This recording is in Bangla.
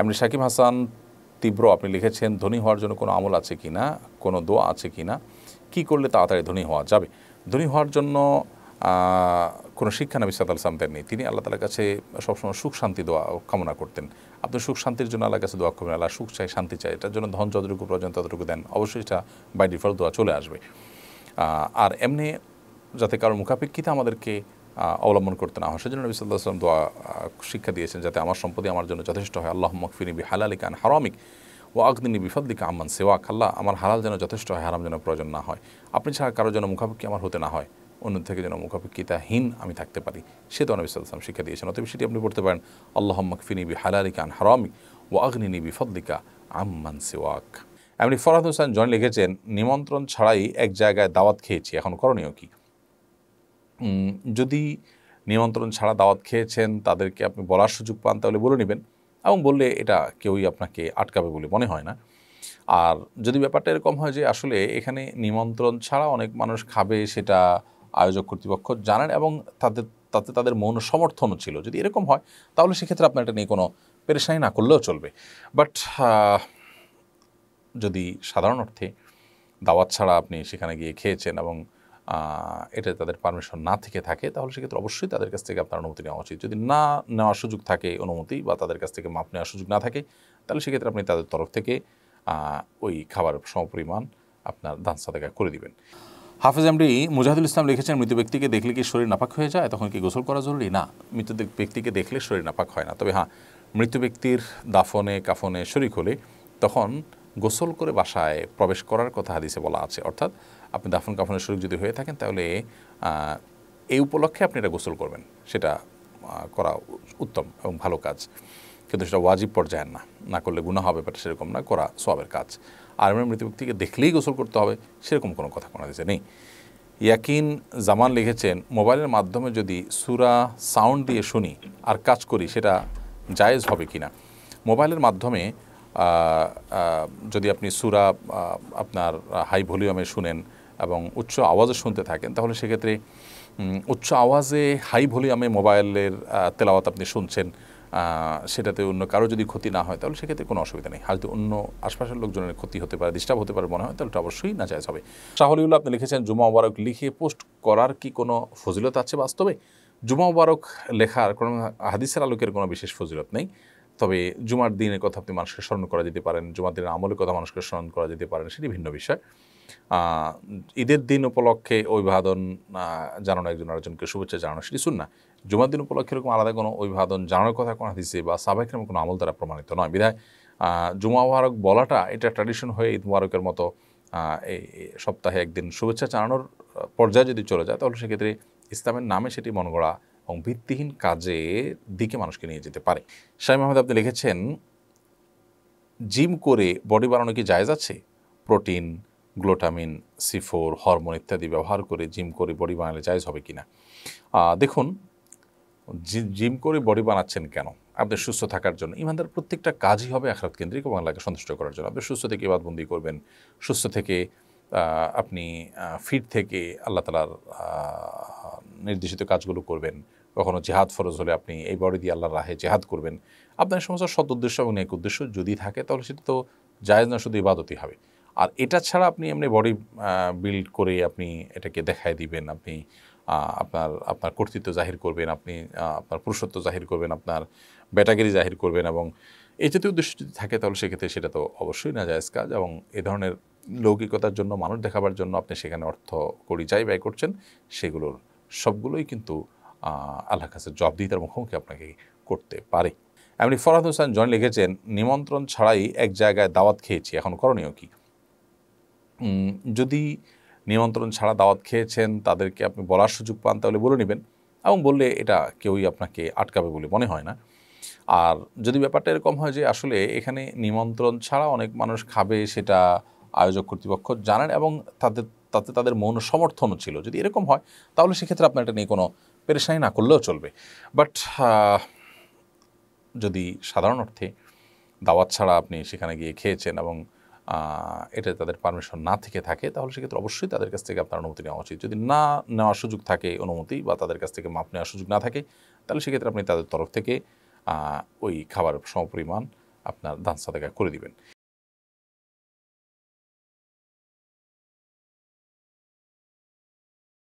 এমনি শাকিব হাসান তীব্র আপনি লিখেছেন ধনী হওয়ার জন্য কোনো আমল আছে কি না কোনো দোয়া আছে কি না কী করলে তাড়াতাড়ি ধনী হওয়া যাবে ধনী হওয়ার জন্য কোনো শিক্ষা নবী সাদ আলসালাম দেননি তিনি আল্লাহ তালার কাছে সবসময় সুখ শান্তি দোয়া কামনা করতেন আপনি সুখ শান্তির জন্য আল্লাহ কাছে দোয়া করবেন আল্লাহ সুখ চাই শান্তি চাই এটার জন্য ধন যতটুকু প্রয়োজন ততটুকু দেন অবশ্যই এটা বাই ডিফল্ট দোয়া চলে আসবে আর এমনি যাতে কারোর মুখাপেক্ষিতে আমাদেরকে অবলম্বন করতে না হয় সেজন্য নবী দোয়া শিক্ষা দিয়েছেন যাতে আমার সম্পত্তি আমার জন্য যথেষ্ট হয় আল্লাহ মকফিনী বি হালালি কান হারামিক ও আগদিনী বিফাদলিকা আমান সেওয়াক আল্লাহ আমার হালাল যেন যথেষ্ট হয় হারাম যেন প্রয়োজন না হয় আপনি ছাড়া কারোর যেন মুখাপেক্ষি আমার হতে না হয় অন্য থেকে যেন মুখাপেক্ষিতাহীন আমি থাকতে পারি সে তো নবী শিক্ষা দিয়েছেন অতএব সেটি আপনি পড়তে পারেন আল্লাহ মকফিনী বি হালালি কান হারামিক ও আগনিনী বিফদলিকা আম্মান সেওয়াক এমনি ফরাদ হোসেন জন লিখেছেন নিমন্ত্রণ ছাড়াই এক জায়গায় দাওয়াত খেয়েছি এখন করণীয় কী যদি নিমন্ত্রণ ছাড়া দাওয়াত খেয়েছেন তাদেরকে আপনি বলার সুযোগ পান তাহলে বলে নেবেন এবং বললে এটা কেউই আপনাকে আটকাবে বলে মনে হয় না আর যদি ব্যাপারটা এরকম হয় যে আসলে এখানে নিমন্ত্রণ ছাড়া অনেক মানুষ খাবে সেটা আয়োজক কর্তৃপক্ষ জানেন এবং তাদের তাতে তাদের মৌন সমর্থনও ছিল যদি এরকম হয় তাহলে সেক্ষেত্রে আপনার এটা নিয়ে কোনো পেরেশানি না করলেও চলবে বাট যদি সাধারণ অর্থে দাওয়াত ছাড়া আপনি সেখানে গিয়ে খেয়েছেন এবং এটা তাদের পারমিশন না থেকে থাকে তাহলে সেক্ষেত্রে অবশ্যই তাদের কাছ থেকে আপনার অনুমতি নেওয়া উচিত যদি না নেওয়ার সুযোগ থাকে অনুমতি বা তাদের কাছ থেকে মাপ নেওয়ার সুযোগ না থাকে তাহলে সেক্ষেত্রে আপনি তাদের তরফ থেকে ওই খাবার সমপরিমাণ আপনার দান সাদাকা করে দিবেন হাফেজ এমডি মুজাহিদুল ইসলাম লিখেছেন মৃত ব্যক্তিকে দেখলে কি শরীর নাপাক হয়ে যায় তখন কি গোসল করা জরুরি না মৃত ব্যক্তিকে দেখলে শরীর নাপাক হয় না তবে হ্যাঁ মৃত ব্যক্তির দাফনে কাফনে শরিক হলে তখন গোসল করে বাসায় প্রবেশ করার কথা হাদিসে বলা আছে অর্থাৎ আপনি দাফন কাফনের সুযোগ যদি হয়ে থাকেন তাহলে এই উপলক্ষে আপনি এটা গোসল করবেন সেটা করা উত্তম এবং ভালো কাজ কিন্তু সেটা ওয়াজিব পর্যায়ের না না করলে গুণা হবে বা সেরকম না করা সবের কাজ আর আমার মৃত ব্যক্তিকে দেখলেই গোসল করতে হবে সেরকম কোনো কথা কোনো দিচ্ছে নেই ইয়াকিন জামান লিখেছেন মোবাইলের মাধ্যমে যদি সুরা সাউন্ড দিয়ে শুনি আর কাজ করি সেটা জায়েজ হবে কি না মোবাইলের মাধ্যমে যদি আপনি সুরা আপনার হাই ভলিউমে শুনেন এবং উচ্চ আওয়াজে শুনতে থাকেন তাহলে সেক্ষেত্রে উচ্চ আওয়াজে হাই ভলিউমে মোবাইলের তেলাওয়াত আপনি শুনছেন সেটাতে অন্য কারো যদি ক্ষতি না হয় তাহলে সেক্ষেত্রে কোনো অসুবিধা নেই হয়তো অন্য আশপাশের লোকজনের ক্ষতি হতে পারে ডিস্টার্ব হতে পারে মনে হয় তাহলে অবশ্যই না যায় হবে শাহলিউল্লাহ আপনি লিখেছেন জুমা মুবারক লিখে পোস্ট করার কি কোনো ফজিলত আছে বাস্তবে জুমা মুবারক লেখার কোনো হাদিসের আলোকের কোনো বিশেষ ফজিলত নেই তবে জুমার দিনের কথা আপনি মানুষকে স্মরণ করা যেতে পারেন জুমার দিনের আমলের কথা মানুষকে স্মরণ করা যেতে পারেন সেটি ভিন্ন বিষয় ঈদের দিন উপলক্ষে অভিবাদন জানানো একজন আরেকজনকে শুভেচ্ছা জানানো সেটি শুন না জুমার দিন উপলক্ষে এরকম আলাদা কোনো অভিবাদন জানানোর কথা কোনো হাদিসে বা সাবেকের কোনো আমল দ্বারা প্রমাণিত নয় বিধায় জুমা মুবারক বলাটা এটা ট্র্যাডিশন হয়ে ঈদ মুবারকের মতো এই সপ্তাহে একদিন শুভেচ্ছা জানানোর পর্যায়ে যদি চলে যায় তাহলে সেক্ষেত্রে ইসলামের নামে সেটি মনগড়া এবং ভিত্তিহীন কাজে দিকে মানুষকে নিয়ে যেতে পারে শাহিম মাহমুদ আপনি লিখেছেন জিম করে বডি বানানো কি জায়জ আছে protein glutamine C four hormone ইত্যাদি ব্যবহার করে জিম করে বডি বানালে চাইজ হবে কি না দেখুন জিম করে বডি বানাচ্ছেন কেন আপনি সুস্থ থাকার জন্য ইমানদার প্রত্যেকটা কাজই হবে আখরাত কেন্দ্রিক এবং আল্লাহকে সন্তুষ্ট করার জন্য আপনি সুস্থ থেকে ইবাদবন্দি করবেন সুস্থ থেকে আপনি ফিট থেকে আল্লাহ তালার নির্দেশিত কাজগুলো করবেন কখনো জেহাদ ফরজ হলে আপনি এই বডি দিয়ে আল্লাহর রাহে জেহাদ করবেন আপনার সমস্ত সদ উদ্দেশ্য এবং এক উদ্দেশ্য যদি থাকে তাহলে সেটা তো জায়েজ না শুধু ইবাদতই হবে আর এটা ছাড়া আপনি এমনি বডি বিল্ড করে আপনি এটাকে দেখায় দিবেন আপনি আপনার আপনার কর্তৃত্ব জাহির করবেন আপনি আপনার পুরুষত্ব জাহির করবেন আপনার ব্যাটাগারি জাহির করবেন এবং এই জাতীয় উদ্দেশ্য যদি থাকে তাহলে সেক্ষেত্রে সেটা তো অবশ্যই না যায় কাজ এবং এ ধরনের লৌকিকতার জন্য মানুষ দেখাবার জন্য আপনি সেখানে অর্থ করি যাই ব্যয় করছেন সেগুলোর সবগুলোই কিন্তু আল্লাহ কাছে জবাবদিহিতার মুখোমুখি আপনাকে করতে পারে এমনি ফরাদ হোসেন জন লিখেছেন নিমন্ত্রণ ছাড়াই এক জায়গায় দাওয়াত খেয়েছি এখন করণীয় কী যদি নিমন্ত্রণ ছাড়া দাওয়াত খেয়েছেন তাদেরকে আপনি বলার সুযোগ পান তাহলে বলে নেবেন এবং বললে এটা কেউই আপনাকে আটকাবে বলে মনে হয় না আর যদি ব্যাপারটা এরকম হয় যে আসলে এখানে নিমন্ত্রণ ছাড়া অনেক মানুষ খাবে সেটা আয়োজক কর্তৃপক্ষ জানেন এবং তাদের তাতে তাদের মৌন সমর্থনও ছিল যদি এরকম হয় তাহলে সেক্ষেত্রে আপনার এটা নিয়ে কোনো পেরেশানি না করলেও চলবে বাট যদি সাধারণ অর্থে দাওয়াত ছাড়া আপনি সেখানে গিয়ে খেয়েছেন এবং এটা তাদের পারমিশন না থেকে থাকে তাহলে সেক্ষেত্রে অবশ্যই তাদের কাছ থেকে আপনার অনুমতি নেওয়া উচিত যদি না নেওয়ার সুযোগ থাকে অনুমতি বা তাদের কাছ থেকে মাপ নেওয়ার সুযোগ না থাকে তাহলে সেক্ষেত্রে আপনি তাদের তরফ থেকে ওই খাবার সমপরিমাণ আপনার দান সাদাকা করে দিবেন